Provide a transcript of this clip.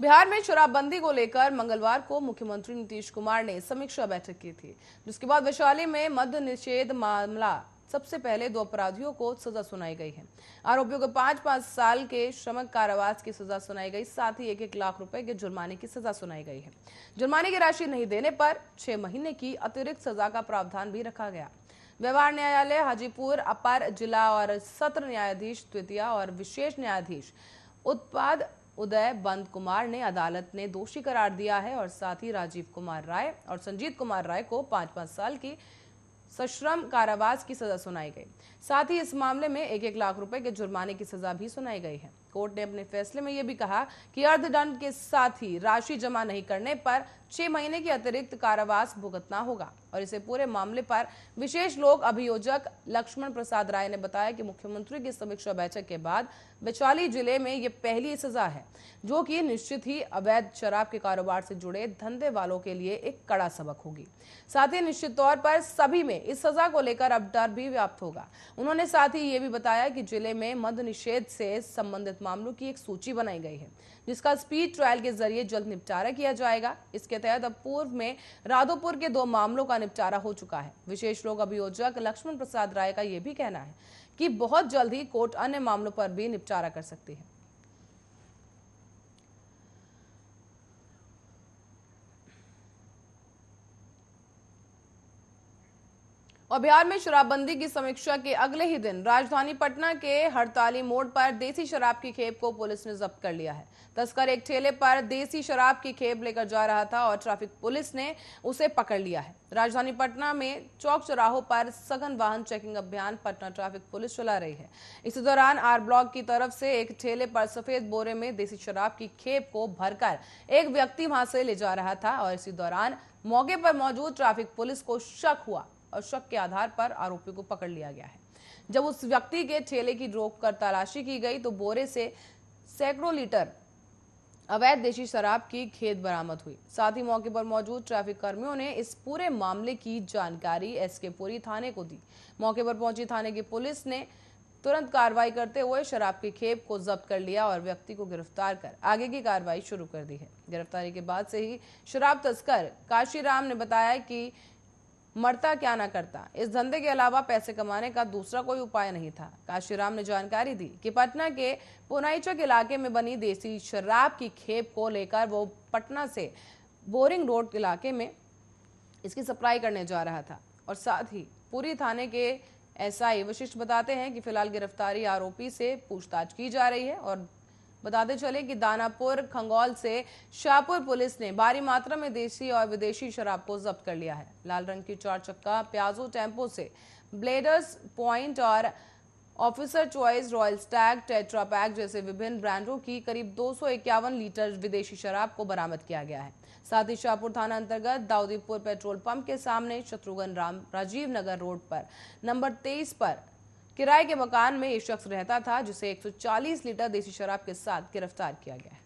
बिहार में शराबबंदी को लेकर मंगलवार को मुख्यमंत्री नीतीश कुमार ने समीक्षा बैठक की थी जिसके बाद वैशाली में मद्य निषेध मामला सबसे पहले दो अपराधियों को सजा सुनाई गई है आरोपियों को पांच पांच साल के श्रम कारावास की सजा सुनाई गई साथ ही एक एक लाख रुपए के जुर्माने की सजा सुनाई गई है जुर्माने की राशि नहीं देने पर छह महीने की अतिरिक्त सजा का प्रावधान भी रखा गया व्यवहार न्यायालय हाजीपुर अपर जिला और सत्र न्यायाधीश द्वितीय और विशेष न्यायाधीश उत्पाद उदय बंद कुमार ने अदालत ने दोषी करार दिया है और साथ ही राजीव कुमार राय और संजीत कुमार राय को पांच पांच साल की सश्रम कारावास की सजा सुनाई गई साथ ही इस मामले में एक एक लाख रुपए के जुर्माने की सजा भी सुनाई गई है कोर्ट ने अपने फैसले में यह भी कहा कि अर्धदंड के साथ ही राशि जमा नहीं करने पर छह महीने के अतिरिक्त कारावास भुगतना होगा और इसे पूरे मामले पर विशेष लोक अभियोजक लक्ष्मण प्रसाद राय ने बताया कि मुख्यमंत्री की समीक्षा बैठक के बाद वैशाली जिले में ये पहली सजा है जो कि निश्चित ही अवैध शराब के कारोबार से जुड़े धंधे वालों के लिए एक कड़ा सबक होगी साथ ही निश्चित तौर पर सभी में इस सजा को लेकर अब डर भी व्याप्त होगा उन्होंने साथ ही ये भी बताया कि जिले में मद निषेध से संबंधित मामलों की एक सूची बनाई गई है जिसका स्पीड ट्रायल के जरिए जल्द निपटारा किया जाएगा इसके तहत अब पूर्व में राधोपुर के दो मामलों का निपटारा हो चुका है विशेष रोग अभियोजक लक्ष्मण प्रसाद राय का यह भी कहना है कि बहुत जल्द ही कोर्ट अन्य मामलों पर भी निपटारा कर सकती है और बिहार में शराबबंदी की समीक्षा के अगले ही दिन राजधानी पटना के हड़ताली मोड़ पर देसी शराब की खेप को पुलिस ने जब्त कर लिया है तस्कर एक ठेले पर देसी शराब की खेप लेकर जा रहा था और ट्रैफिक पुलिस ने उसे पकड़ लिया है राजधानी पटना में चौक चौराहों पर सघन वाहन चेकिंग अभियान पटना ट्रैफिक पुलिस चला रही है इसी दौरान आर ब्लॉक की तरफ से एक ठेले पर सफेद बोरे में देसी शराब की खेप को भरकर एक व्यक्ति वहां से ले जा रहा था और इसी दौरान मौके पर मौजूद ट्रैफिक पुलिस को शक हुआ और शक के आधार पर आरोपी को पकड़ लिया गया है जब उस व्यक्ति के ठेले की रोक कर तलाशी की गई तो बोरे से सैकड़ों लीटर अवैध देशी शराब की खेत बरामद हुई साथ ही मौके पर मौजूद ट्रैफिक कर्मियों ने इस पूरे मामले की जानकारी एस के पुरी थाने को दी मौके पर पहुंची थाने की पुलिस ने तुरंत कार्रवाई करते हुए शराब की खेप को जब्त कर लिया और व्यक्ति को गिरफ्तार कर आगे की कार्रवाई शुरू कर दी है गिरफ्तारी के बाद से ही शराब तस्कर काशीराम ने बताया कि मरता क्या ना करता इस धंधे के अलावा पैसे कमाने का दूसरा कोई उपाय नहीं था काशीराम ने जानकारी दी कि पटना के पुनाईचक इलाके में बनी देसी शराब की खेप को लेकर वो पटना से बोरिंग रोड इलाके में इसकी सप्लाई करने जा रहा था और साथ ही पूरी थाने के एसआई वशिष्ठ बताते हैं कि फिलहाल गिरफ्तारी आरोपी से पूछताछ की जा रही है और बताते चले कि दानापुर खंगौल से शाहपुर पुलिस ने भारी मात्रा में देसी और विदेशी शराब को जब्त कर लिया है लाल रंग की चार चक्का प्याजो टेम्पो से ब्लेडर्स पॉइंट और officer choice royal stag tetra pack जैसे विभिन्न ब्रांडों की करीब दो लीटर विदेशी शराब को बरामद किया गया है साथ ही शाहपुर थाना अंतर्गत दाऊदीपुर पेट्रोल पंप के सामने शत्रुघ्न राम राजीव नगर रोड पर नंबर 23 पर किराए के मकान में ये शख्स रहता था जिसे 140 लीटर देसी शराब के साथ गिरफ्तार किया गया है